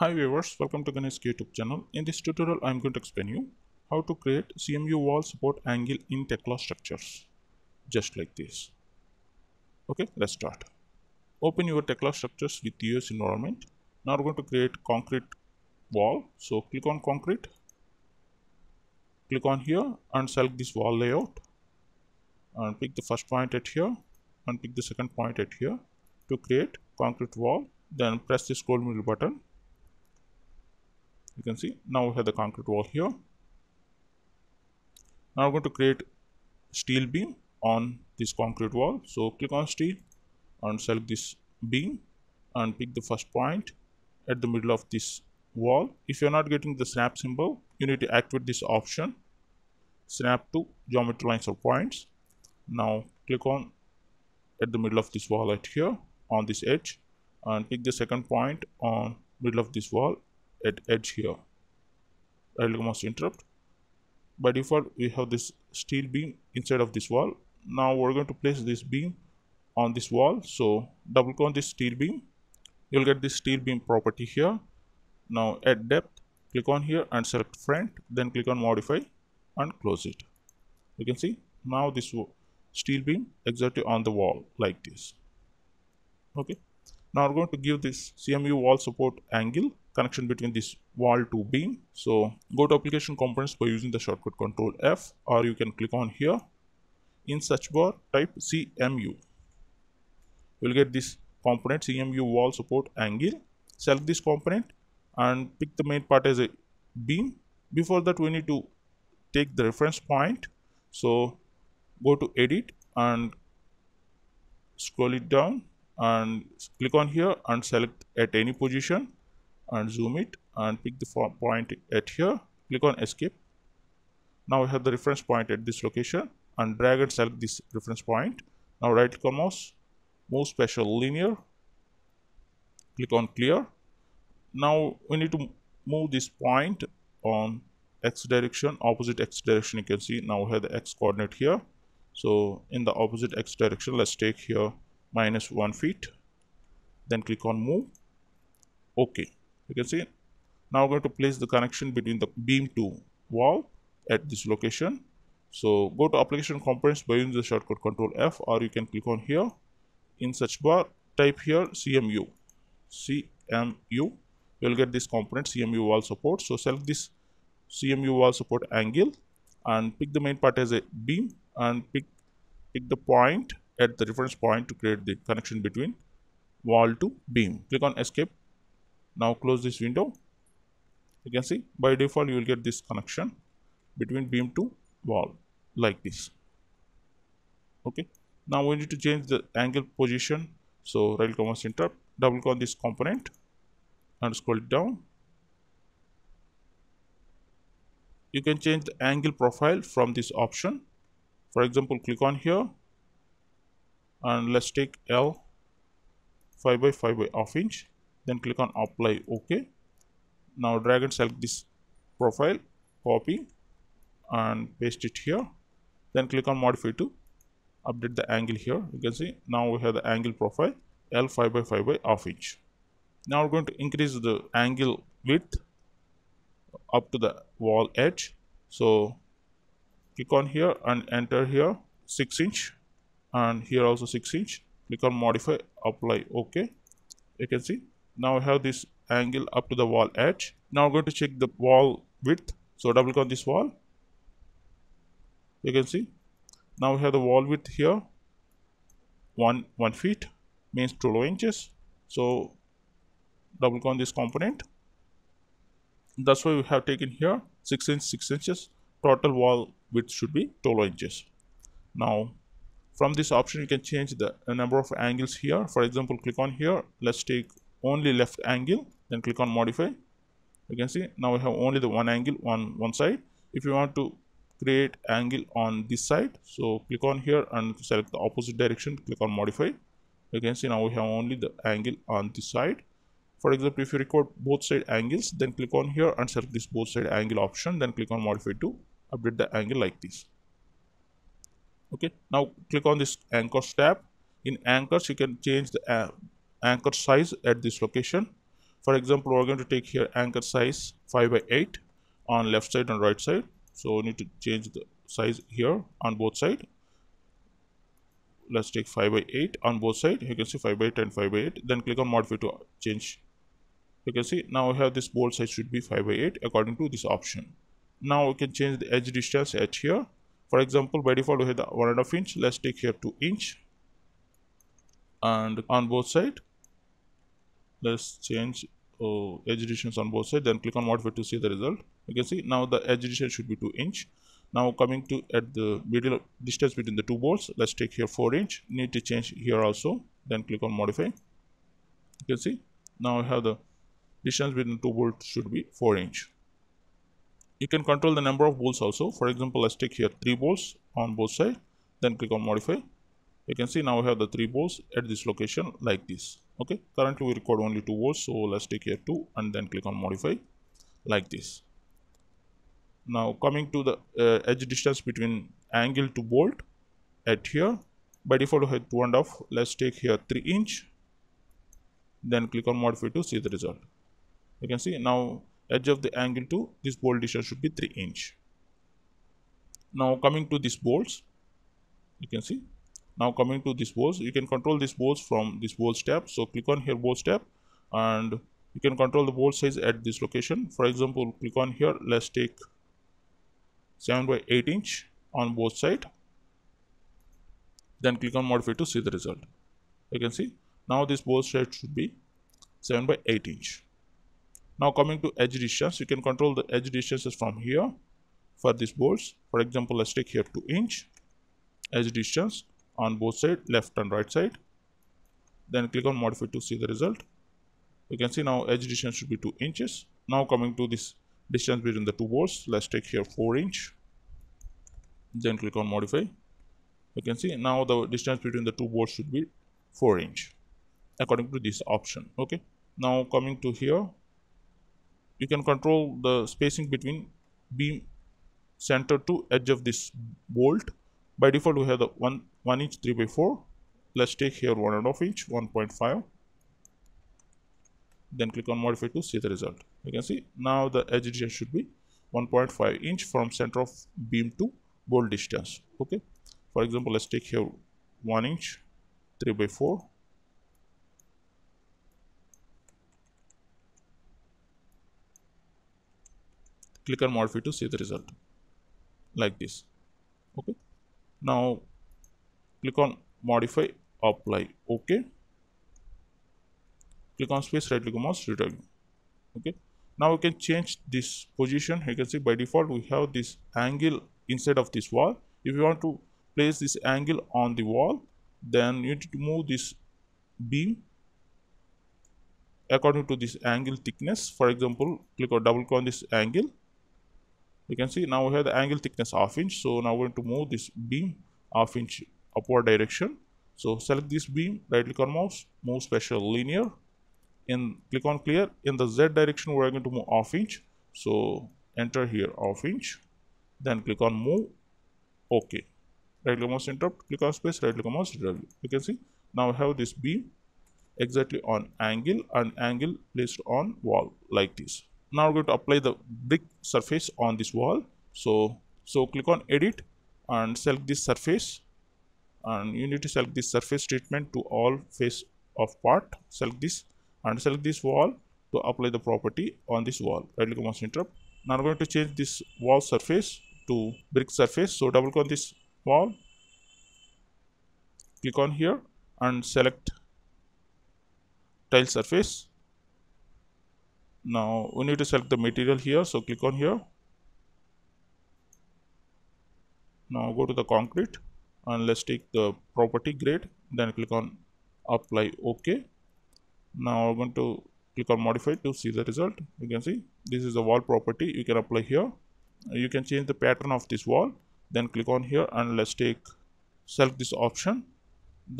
Hi viewers, welcome to Ganesh YouTube channel. In this tutorial, I am going to explain you how to create CMU wall support angle in Tekla structures, just like this. Okay, let's start. Open your Tekla structures with US environment. Now we're going to create concrete wall. So click on concrete, click on here and select this wall layout and pick the first point at here and pick the second point at here to create concrete wall. Then press the scroll wheel button you can see now we have the concrete wall here now we're going to create steel beam on this concrete wall so click on steel and select this beam and pick the first point at the middle of this wall if you're not getting the snap symbol you need to activate this option snap to geometry lines or points now click on at the middle of this wall right here on this edge and pick the second point on middle of this wall at edge here I will almost interrupt by default we have this steel beam inside of this wall now we're going to place this beam on this wall so double click on this steel beam you'll get this steel beam property here now add depth click on here and select front then click on modify and close it you can see now this steel beam exactly on the wall like this okay now we're going to give this cmu wall support angle connection between this wall to beam. So go to application components by using the shortcut control F or you can click on here. In search bar type CMU. You'll get this component CMU wall support angle. Select this component and pick the main part as a beam. Before that we need to take the reference point. So go to edit and scroll it down and click on here and select at any position and zoom it and pick the point at here click on escape now we have the reference point at this location and drag and select this reference point now right click on mouse move special linear click on clear now we need to move this point on x direction opposite x direction you can see now we have the x coordinate here so in the opposite x direction let's take here minus one feet then click on move okay you can see now we're going to place the connection between the beam to wall at this location so go to application components by using the shortcut control f or you can click on here in search bar type here cmu cmu you'll get this component cmu wall support so select this cmu wall support angle and pick the main part as a beam and pick pick the point at the reference point to create the connection between wall to beam click on escape now close this window you can see by default you will get this connection between beam to wall like this okay now we need to change the angle position so rail commands center double click on this component and scroll it down you can change the angle profile from this option for example click on here and let's take L 5 by 5 by half inch then click on apply ok now drag and select this profile copy and paste it here then click on modify to update the angle here you can see now we have the angle profile l5 by 5 by half inch now we're going to increase the angle width up to the wall edge so click on here and enter here 6 inch and here also 6 inch click on modify apply ok you can see now I have this angle up to the wall edge now I'm going to check the wall width so double click on this wall you can see now we have the wall width here one one feet means 12 inches so double click on this component that's why we have taken here 6 inch 6 inches total wall width should be 12 inches now from this option you can change the number of angles here for example click on here let's take only left angle then click on modify you can see now we have only the one angle on one side if you want to create angle on this side so click on here and select the opposite direction click on modify you can see now we have only the angle on this side for example if you record both side angles then click on here and select this both side angle option then click on modify to update the angle like this okay now click on this anchors tab in anchors you can change the uh, anchor size at this location. For example, we're going to take here anchor size 5 by 8 on left side and right side. So we need to change the size here on both side. Let's take 5 by 8 on both side. You can see 5 by 8 and 5 by 8. Then click on modify to change. You can see now we have this bold size should be 5 by 8 according to this option. Now we can change the edge distance at here. For example, by default we have the one and a half inch. Let's take here 2 inch and on both side let's change oh, edge additions on both sides then click on modify to see the result you can see now the edge addition should be 2 inch now coming to at the middle distance between the two bolts let's take here 4 inch need to change here also then click on modify you can see now we have the distance between two bolts should be 4 inch you can control the number of bolts also for example let's take here 3 bolts on both sides then click on modify you can see now we have the 3 bolts at this location like this okay currently we record only 2 volts so let's take here 2 and then click on modify like this now coming to the uh, edge distance between angle to bolt at here by default we have 2 and off let's take here 3 inch then click on modify to see the result you can see now edge of the angle to this bolt distance should be 3 inch now coming to these bolts you can see now coming to this walls you can control this walls from this walls tab so click on here walls tab and you can control the wall size at this location for example click on here let's take 7 by 8 inch on both side then click on modify to see the result you can see now this wall size should be 7 by 8 inch now coming to edge distance you can control the edge distances from here for these bolts for example let's take here 2 inch edge distance on both side left and right side then click on modify to see the result you can see now edge distance should be 2 inches now coming to this distance between the two bolts let's take here 4 inch then click on modify you can see now the distance between the two bolts should be 4 inch according to this option okay now coming to here you can control the spacing between beam center to edge of this bolt by default we have the one 1 inch 3 by 4 let's take here one and of each 1.5 then click on modify to see the result you can see now the edge distance should be 1.5 inch from center of beam to bolt distance okay for example let's take here 1 inch 3 by 4 click on modify to see the result like this okay now click on modify apply okay click on space right click mouse redrag okay now we can change this position you can see by default we have this angle inside of this wall if you want to place this angle on the wall then you need to move this beam according to this angle thickness for example click or double click on this angle you can see now we have the angle thickness half inch so now we're going to move this beam half inch upward direction so select this beam right click on mouse move special linear and click on clear in the z direction we're going to move off inch so enter here off inch then click on move okay right click mouse interrupt click on space right click on mouse you can see now I have this beam exactly on angle and angle placed on wall like this now we're going to apply the brick surface on this wall so so click on edit and select this surface and you need to select this surface treatment to all face of part select this and select this wall to apply the property on this wall right click mouse interrupt now i'm going to change this wall surface to brick surface so double click on this wall click on here and select tile surface now we need to select the material here so click on here now go to the concrete and let's take the property grade then click on apply ok now i'm going to click on modify to see the result you can see this is the wall property you can apply here you can change the pattern of this wall then click on here and let's take select this option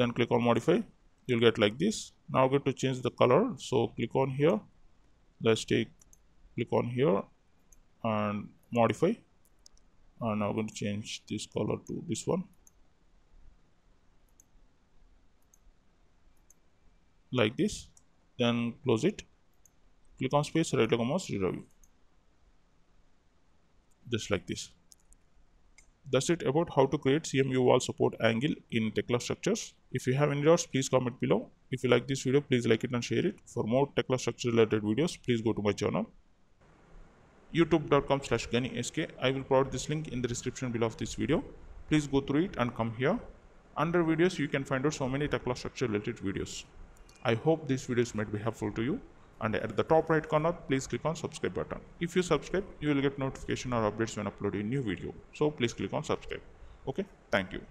then click on modify you'll get like this now I'm going to change the color so click on here let's take click on here and modify and now I'm going to change this color to this one like this then close it click on space right click on mouse review just like this that's it about how to create CMU wall support angle in Tekla structures. If you have any doubts, please comment below. If you like this video, please like it and share it. For more Tekla structure related videos, please go to my channel youtube.com slash sk I will provide this link in the description below of this video. Please go through it and come here. Under videos, you can find out so many Tekla structure related videos. I hope these videos might be helpful to you and at the top right corner please click on subscribe button. If you subscribe you will get notification or updates when uploading new video. So please click on subscribe. Okay, thank you.